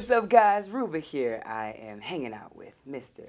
What's up, guys? Ruba here. I am hanging out with Mr.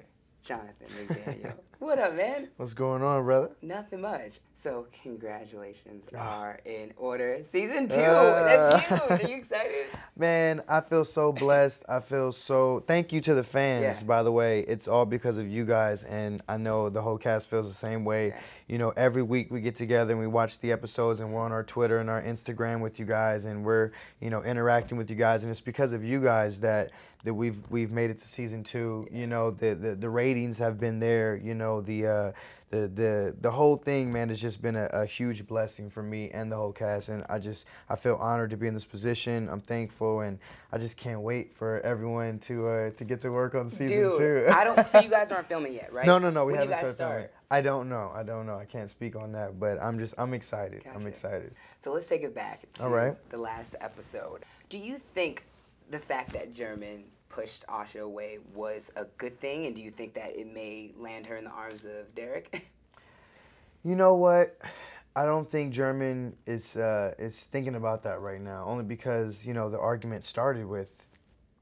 Jonathan McDaniel. what up, man? What's going on, brother? Nothing much. So, congratulations ah. are in order. Season two. Uh, That's you. Are you excited? Man, I feel so blessed. I feel so. Thank you to the fans, yeah. by the way. It's all because of you guys, and I know the whole cast feels the same way. Yeah. You know, every week we get together and we watch the episodes, and we're on our Twitter and our Instagram with you guys, and we're you know interacting with you guys, and it's because of you guys that that we've we've made it to season two. You know, the the, the ratings have been there. You know, the uh, the the the whole thing, man, has just been a, a, huge blessing for me and the whole cast. And I just I feel honored to be in this position. I'm thankful, and I just can't wait for everyone to uh, to get to work on season Dude, two. I don't. So you guys aren't filming yet, right? No, no, no. We when haven't started start? filming. I don't know. I don't know. I can't speak on that, but I'm just I'm excited. Gotcha. I'm excited. So let's take it back to All right. the last episode. Do you think the fact that German pushed Asha away was a good thing, and do you think that it may land her in the arms of Derek? you know what? I don't think German is uh, is thinking about that right now, only because you know the argument started with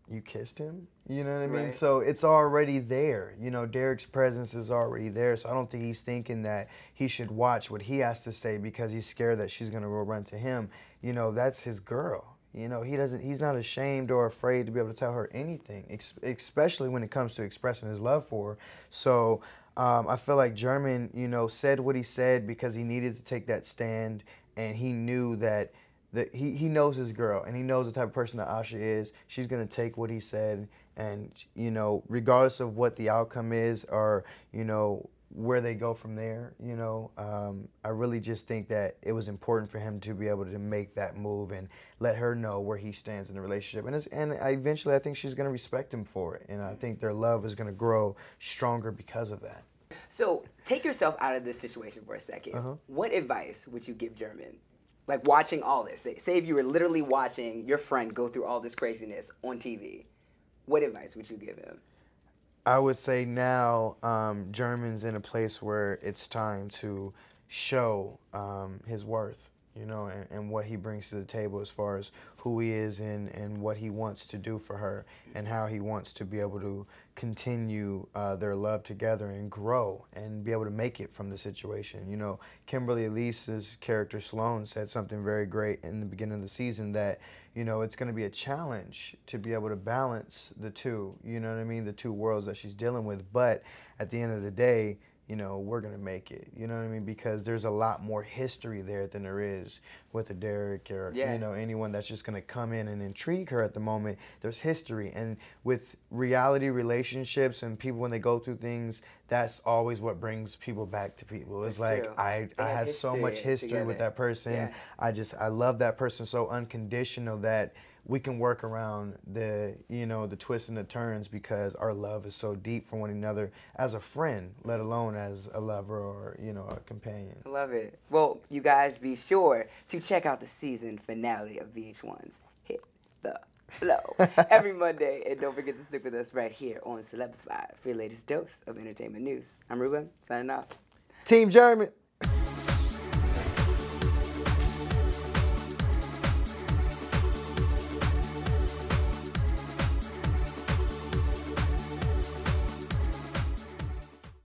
you kissed him. You know what I mean? Right. So it's already there. You know, Derek's presence is already there. So I don't think he's thinking that he should watch what he has to say because he's scared that she's gonna go run to him. You know, that's his girl. You know, he doesn't. He's not ashamed or afraid to be able to tell her anything, ex- especially when it comes to expressing his love for her. So um, I feel like German, you know, said what he said because he needed to take that stand, and he knew that. That he, he knows his girl and he knows the type of person that Asha is. She's gonna take what he said and you know, regardless of what the outcome is or, you know, where they go from there. You know, um, I really just think that it was important for him to be able to make that move and let her know where he stands in the relationship. And and I eventually, I think she's going to respect him for it, and I think their love is going to grow stronger because of that. So take yourself out of this situation for a 2nd uh-huh. What advice would you give German? Like watching all this. Say if you were literally watching your friend go through all this craziness on TV, what advice would you give him? I would say now um, German's in a place where it's time to show um, his worth you know, and, and, what he brings to the table as far as who he is and, and what he wants to do for her and how he wants to be able to continue uh, their love together and grow and be able to make it from the situation. You know, Kimberly Elise's character Sloan said something very great in the beginning of the season that, you know, it's going to be a challenge to be able to balance the two, you know what I mean, the two worlds that she's dealing with. But at the end of the day, you know, we're going to make it. You know what I mean? Because there's a lot more history there than there is with a Derek or, yeah. you know, anyone that's just going to come in and intrigue her at the moment. There's history. And with reality relationships and people when they go through things, that's always what brings people back to people. It's that's like, true. I, they I have, so much history together. with that person. Yeah. I just, I love that person so unconditional that we can work around the you know the twists and the turns because our love is so deep for one another as a friend let alone as a lover or you know a companion i love it well you guys be sure to check out the season finale of vh1's hit the flow every monday and don't forget to stick with us right here on celebify for your latest dose of entertainment news i'm ruben signing off team german